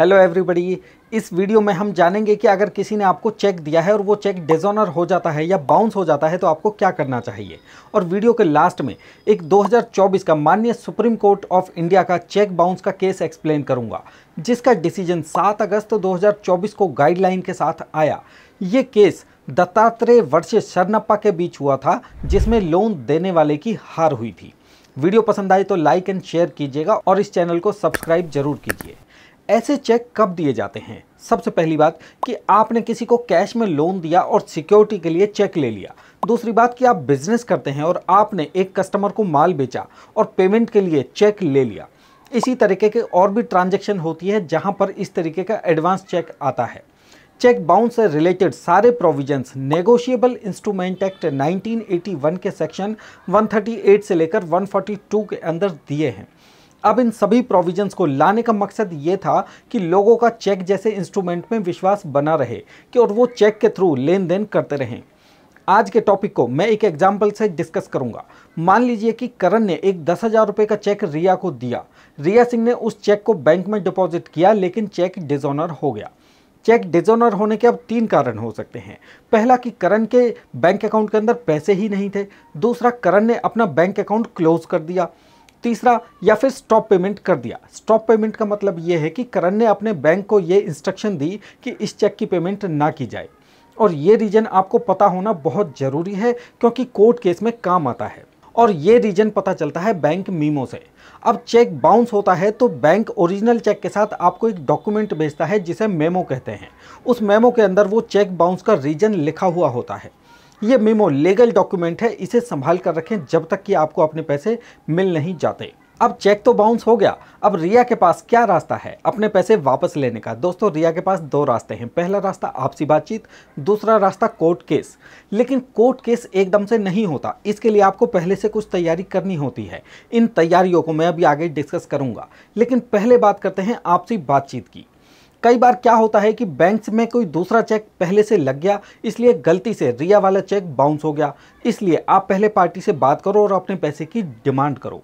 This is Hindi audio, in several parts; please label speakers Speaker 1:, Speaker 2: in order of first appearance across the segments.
Speaker 1: हेलो एवरीबडी इस वीडियो में हम जानेंगे कि अगर किसी ने आपको चेक दिया है और वो चेक डिजोनर हो जाता है या बाउंस हो जाता है तो आपको क्या करना चाहिए और वीडियो के लास्ट में एक 2024 का माननीय सुप्रीम कोर्ट ऑफ इंडिया का चेक बाउंस का केस एक्सप्लेन करूंगा जिसका डिसीजन 7 अगस्त 2024 को गाइडलाइन के साथ आया ये केस दत्तात्रेय वर्ष शरणप्पा के बीच हुआ था जिसमें लोन देने वाले की हार हुई थी वीडियो पसंद आए तो लाइक एंड शेयर कीजिएगा और इस चैनल को सब्सक्राइब जरूर कीजिए ऐसे चेक कब दिए जाते हैं सबसे पहली बात कि आपने किसी को कैश में लोन दिया और सिक्योरिटी के लिए चेक ले लिया दूसरी बात कि आप बिजनेस करते हैं और आपने एक कस्टमर को माल बेचा और पेमेंट के लिए चेक ले लिया इसी तरीके के और भी ट्रांजेक्शन होती है जहाँ पर इस तरीके का एडवांस चेक आता है चेक बाउंस से रिलेटेड सारे प्रोविजंस नेगोशिएबल इंस्ट्रूमेंट एक्ट 1981 के सेक्शन 138 से लेकर 142 के अंदर दिए हैं अब इन सभी प्रोविजंस को लाने का मकसद ये था कि लोगों का चेक जैसे इंस्ट्रूमेंट में विश्वास बना रहे कि और वो चेक के थ्रू लेन देन करते रहें आज के टॉपिक को मैं एक एग्जाम्पल से डिस्कस करूंगा मान लीजिए कि करण ने एक दस हज़ार रुपये का चेक रिया को दिया रिया सिंह ने उस चेक को बैंक में डिपॉजिट किया लेकिन चेक डिजोनर हो गया चेक डिजोनर होने के अब तीन कारण हो सकते हैं पहला कि करण के बैंक अकाउंट के अंदर पैसे ही नहीं थे दूसरा करण ने अपना बैंक अकाउंट क्लोज कर दिया तीसरा या फिर स्टॉप पेमेंट कर दिया स्टॉप पेमेंट का मतलब ये है कि करण ने अपने बैंक को ये इंस्ट्रक्शन दी कि इस चेक की पेमेंट ना की जाए और ये रीजन आपको पता होना बहुत ज़रूरी है क्योंकि कोर्ट केस में काम आता है और ये रीजन पता चलता है बैंक मीमो से अब चेक बाउंस होता है तो बैंक ओरिजिनल चेक के साथ आपको एक डॉक्यूमेंट भेजता है जिसे मेमो कहते हैं उस मेमो के अंदर वो चेक बाउंस का रीजन लिखा हुआ होता है ये मेमो लीगल डॉक्यूमेंट है इसे संभाल कर रखें जब तक कि आपको अपने पैसे मिल नहीं जाते अब चेक तो बाउंस हो गया अब रिया के पास क्या रास्ता है अपने पैसे वापस लेने का दोस्तों रिया के पास दो रास्ते हैं पहला रास्ता आपसी बातचीत दूसरा रास्ता कोर्ट केस लेकिन कोर्ट केस एकदम से नहीं होता इसके लिए आपको पहले से कुछ तैयारी करनी होती है इन तैयारियों को मैं अभी आगे डिस्कस करूंगा लेकिन पहले बात करते हैं आपसी बातचीत की कई बार क्या होता है कि बैंक में कोई दूसरा चेक पहले से लग गया इसलिए गलती से रिया वाला चेक बाउंस हो गया इसलिए आप पहले पार्टी से बात करो और अपने पैसे की डिमांड करो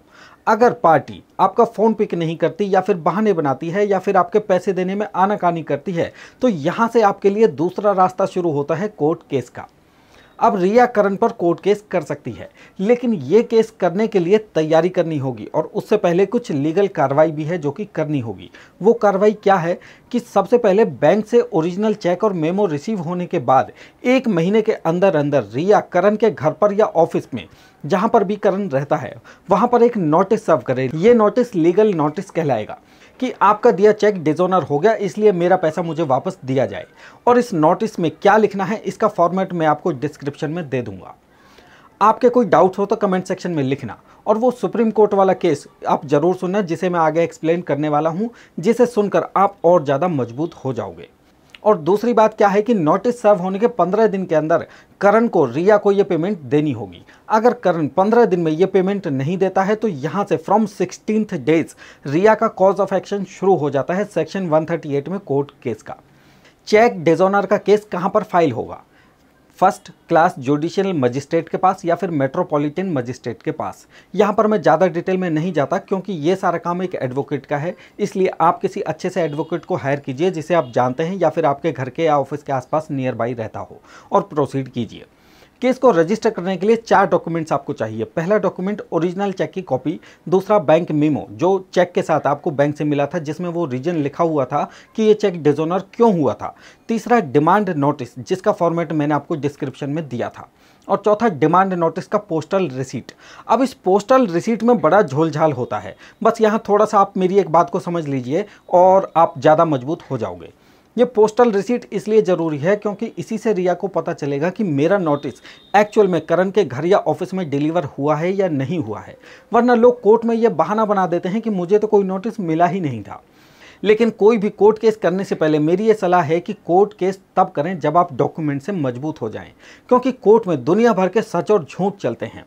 Speaker 1: अगर पार्टी आपका फ़ोन पिक नहीं करती या फिर बहाने बनाती है या फिर आपके पैसे देने में आनाकानी करती है तो यहाँ से आपके लिए दूसरा रास्ता शुरू होता है कोर्ट केस का अब रिया करण पर कोर्ट केस कर सकती है लेकिन ये केस करने के लिए तैयारी करनी होगी और उससे पहले कुछ लीगल कार्रवाई भी है जो कि करनी होगी वो कार्रवाई क्या है कि सबसे पहले बैंक से ओरिजिनल चेक और मेमो रिसीव होने के बाद एक महीने के अंदर अंदर रिया करण के घर पर या ऑफिस में जहां पर भी करण रहता है वहां पर एक नोटिस सर्व करें ये नोटिस लीगल नोटिस कहलाएगा कि आपका दिया चेक डिजोनर हो गया इसलिए मेरा पैसा मुझे वापस दिया जाए और इस नोटिस में क्या लिखना है इसका फॉर्मेट मैं आपको डिस्क्रिप्शन में दे दूंगा आपके कोई डाउट हो तो कमेंट सेक्शन में लिखना और वो सुप्रीम कोर्ट वाला केस आप ज़रूर सुनना जिसे मैं आगे एक्सप्लेन करने वाला हूँ जिसे सुनकर आप और ज़्यादा मजबूत हो जाओगे और दूसरी बात क्या है कि नोटिस सर्व होने के पंद्रह दिन के अंदर करण को रिया को ये पेमेंट देनी होगी अगर करण पंद्रह दिन में ये पेमेंट नहीं देता है तो यहाँ से फ्रॉम सिक्सटीन डेज रिया का कॉज ऑफ एक्शन शुरू हो जाता है सेक्शन 138 में कोर्ट केस का चेक डिजोनर का केस कहाँ पर फाइल होगा फर्स्ट क्लास जुडिशियल मजिस्ट्रेट के पास या फिर मेट्रोपॉलिटन मजिस्ट्रेट के पास यहाँ पर मैं ज़्यादा डिटेल में नहीं जाता क्योंकि ये सारा काम एक एडवोकेट का है इसलिए आप किसी अच्छे से एडवोकेट को हायर कीजिए जिसे आप जानते हैं या फिर आपके घर के या ऑफिस के आसपास नियर बाई रहता हो और प्रोसीड कीजिए केस को रजिस्टर करने के लिए चार डॉक्यूमेंट्स आपको चाहिए पहला डॉक्यूमेंट ओरिजिनल चेक की कॉपी दूसरा बैंक मेमो जो चेक के साथ आपको बैंक से मिला था जिसमें वो रीजन लिखा हुआ था कि ये चेक डिजोनर क्यों हुआ था तीसरा डिमांड नोटिस जिसका फॉर्मेट मैंने आपको डिस्क्रिप्शन में दिया था और चौथा डिमांड नोटिस का पोस्टल रिसीट अब इस पोस्टल रिसीट में बड़ा झोलझाल होता है बस यहाँ थोड़ा सा आप मेरी एक बात को समझ लीजिए और आप ज़्यादा मजबूत हो जाओगे ये पोस्टल रिसीट इसलिए ज़रूरी है क्योंकि इसी से रिया को पता चलेगा कि मेरा नोटिस एक्चुअल में करण के घर या ऑफिस में डिलीवर हुआ है या नहीं हुआ है वरना लोग कोर्ट में ये बहाना बना देते हैं कि मुझे तो कोई नोटिस मिला ही नहीं था लेकिन कोई भी कोर्ट केस करने से पहले मेरी ये सलाह है कि कोर्ट केस तब करें जब आप डॉक्यूमेंट से मजबूत हो जाएं क्योंकि कोर्ट में दुनिया भर के सच और झूठ चलते हैं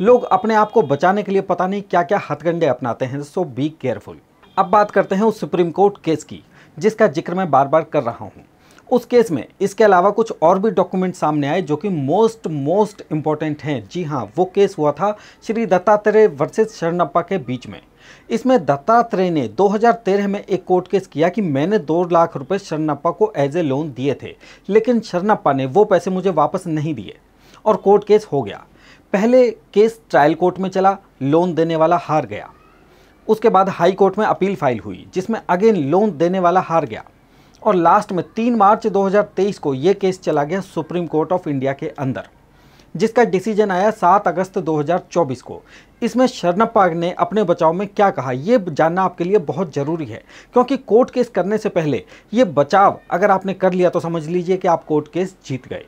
Speaker 1: लोग अपने आप को बचाने के लिए पता नहीं क्या क्या हथकंडे अपनाते हैं सो बी केयरफुल अब बात करते हैं उस सुप्रीम कोर्ट केस की जिसका जिक्र मैं बार बार कर रहा हूँ उस केस में इसके अलावा कुछ और भी डॉक्यूमेंट सामने आए जो कि मोस्ट मोस्ट इम्पॉर्टेंट हैं जी हाँ वो केस हुआ था श्री दत्तात्रेय वर्सेज शरणप्पा के बीच में इसमें दत्तात्रेय ने 2013 में एक कोर्ट केस किया कि मैंने दो लाख रुपए शरणप्पा को एज ए लोन दिए थे लेकिन शरणप्पा ने वो पैसे मुझे वापस नहीं दिए और कोर्ट केस हो गया पहले केस ट्रायल कोर्ट में चला लोन देने वाला हार गया उसके बाद हाई कोर्ट में अपील फाइल हुई जिसमें अगेन लोन देने वाला हार गया और लास्ट में 3 मार्च 2023 को ये केस चला गया सुप्रीम कोर्ट ऑफ इंडिया के अंदर जिसका डिसीजन आया 7 अगस्त 2024 को इसमें शरणप्पा ने अपने बचाव में क्या कहा यह जानना आपके लिए बहुत ज़रूरी है क्योंकि कोर्ट केस करने से पहले ये बचाव अगर आपने कर लिया तो समझ लीजिए कि आप कोर्ट केस जीत गए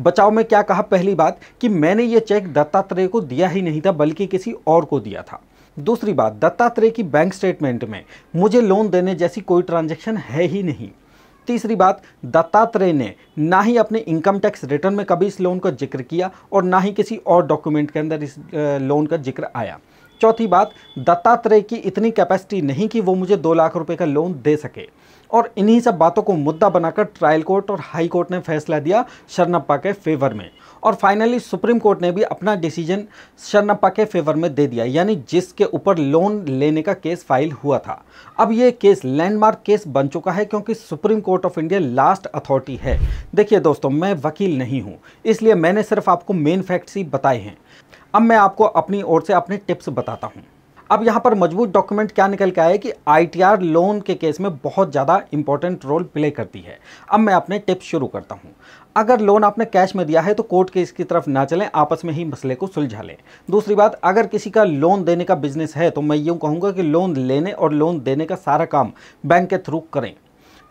Speaker 1: बचाव में क्या कहा पहली बात कि मैंने ये चेक दत्तात्रेय को दिया ही नहीं था बल्कि किसी और को दिया था दूसरी बात दत्तात्रेय की बैंक स्टेटमेंट में मुझे लोन देने जैसी कोई ट्रांजेक्शन है ही नहीं तीसरी बात दत्तात्रेय ने ना ही अपने इनकम टैक्स रिटर्न में कभी इस लोन का जिक्र किया और ना ही किसी और डॉक्यूमेंट के अंदर इस लोन का जिक्र आया चौथी बात दत्तात्रेय की इतनी कैपेसिटी नहीं कि वो मुझे दो लाख रुपए का लोन दे सके और इन्हीं सब बातों को मुद्दा बनाकर ट्रायल कोर्ट और हाई कोर्ट ने फैसला दिया शरणप्पा के फेवर में और फाइनली सुप्रीम कोर्ट ने भी अपना डिसीजन शरणप्पा के फेवर में दे दिया यानी जिसके ऊपर लोन लेने का केस फाइल हुआ था अब ये केस लैंडमार्क केस बन चुका है क्योंकि supreme court of India last authority है देखिए दोस्तों मैं वकील नहीं हूँ इसलिए मैंने सिर्फ आपको मेन फैक्ट्स ही बताए हैं अब मैं आपको अपनी ओर से अपने टिप्स बताता हूँ अब यहाँ पर मजबूत डॉक्यूमेंट क्या निकल के आए कि आईटीआर लोन के केस में बहुत ज़्यादा इंपॉर्टेंट रोल प्ले करती है अब मैं अपने टिप्स शुरू करता हूँ अगर लोन आपने कैश में दिया है तो कोर्ट केस की तरफ ना चलें आपस में ही मसले को सुलझा लें दूसरी बात अगर किसी का लोन देने का बिजनेस है तो मैं यूँ कहूँगा कि लोन लेने और लोन देने का सारा काम बैंक के थ्रू करें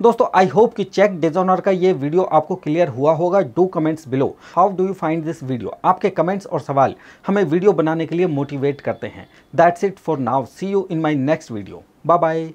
Speaker 1: दोस्तों आई होप कि चेक डिजोनर का ये वीडियो आपको क्लियर हुआ होगा do comments below how do you find this video आपके कमेंट्स और सवाल हमें वीडियो बनाने के लिए मोटिवेट करते हैं that's it for now see you in my next video bye bye